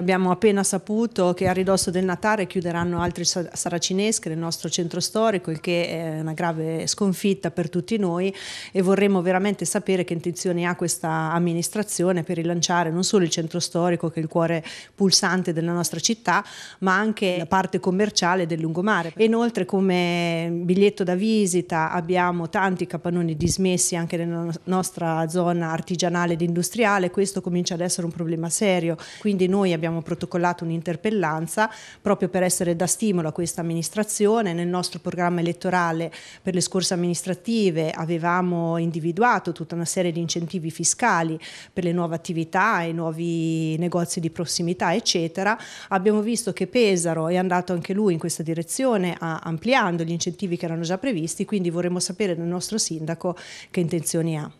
Abbiamo appena saputo che a ridosso del Natale chiuderanno altri saracinesche nel nostro centro storico, il che è una grave sconfitta per tutti noi e vorremmo veramente sapere che intenzioni ha questa amministrazione per rilanciare non solo il centro storico che è il cuore pulsante della nostra città, ma anche la parte commerciale del lungomare. inoltre come biglietto da visita abbiamo tanti capannoni dismessi anche nella nostra zona artigianale ed industriale, questo comincia ad essere un problema serio, quindi noi abbiamo abbiamo protocollato un'interpellanza proprio per essere da stimolo a questa amministrazione. Nel nostro programma elettorale per le scorse amministrative avevamo individuato tutta una serie di incentivi fiscali per le nuove attività, i nuovi negozi di prossimità, eccetera. Abbiamo visto che Pesaro è andato anche lui in questa direzione a, ampliando gli incentivi che erano già previsti, quindi vorremmo sapere dal nostro sindaco che intenzioni ha.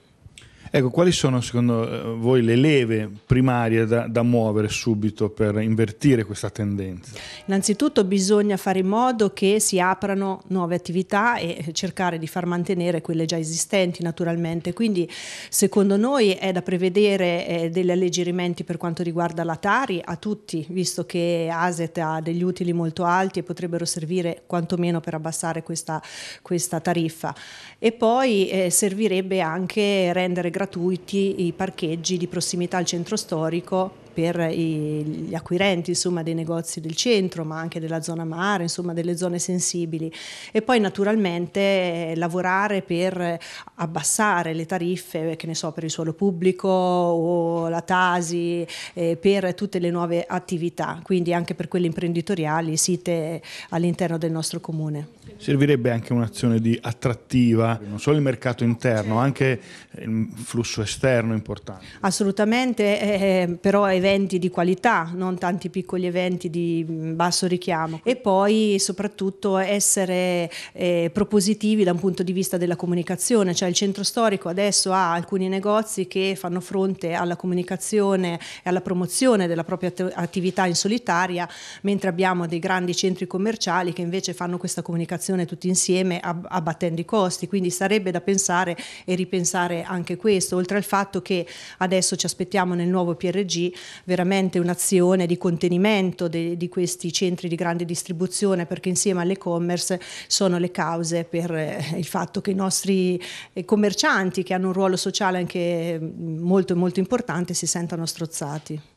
Ecco, quali sono secondo eh, voi le leve primarie da, da, muovere subito per invertire questa tendenza? Innanzitutto bisogna fare in modo che si aprano nuove attività e cercare di far mantenere quelle già esistenti naturalmente, quindi secondo noi è da prevedere eh, degli alleggerimenti per quanto riguarda la Tari a tutti, visto che ASET ha degli utili molto alti e potrebbero servire quantomeno per abbassare questa, questa tariffa e poi eh, servirebbe anche rendere gratuiti i parcheggi di prossimità al centro storico per i, gli acquirenti insomma, dei negozi del centro, ma anche della zona mare, insomma delle zone sensibili. E poi naturalmente lavorare per abbassare le tariffe, che ne so, per il suolo pubblico o la Tasi, eh, per tutte le nuove attività, quindi anche per quelle imprenditoriali site all'interno del nostro comune. Servirebbe anche un'azione di attrattiva, non solo il mercato interno, certo. anche il flusso esterno importante. Assolutamente, eh, eh però è vero eventi di qualità, non tanti piccoli eventi di mm, basso richiamo e poi soprattutto essere eh, propositivi da un punto di vista della comunicazione, cioè il centro storico adesso ha alcuni negozi che fanno fronte alla comunicazione e alla promozione della propria attività in solitaria, mentre abbiamo dei grandi centri commerciali che invece fanno questa comunicazione tutti insieme abbattendo i costi, quindi sarebbe da pensare e ripensare anche questo, oltre al fatto che adesso ci aspettiamo nel nuovo PRG veramente un'azione di contenimento de, di questi centri di grande distribuzione perché insieme all'e-commerce sono le cause per eh, il fatto che i nostri eh, commercianti che hanno un ruolo sociale anche mm, molto molto importante si sentano strozzati.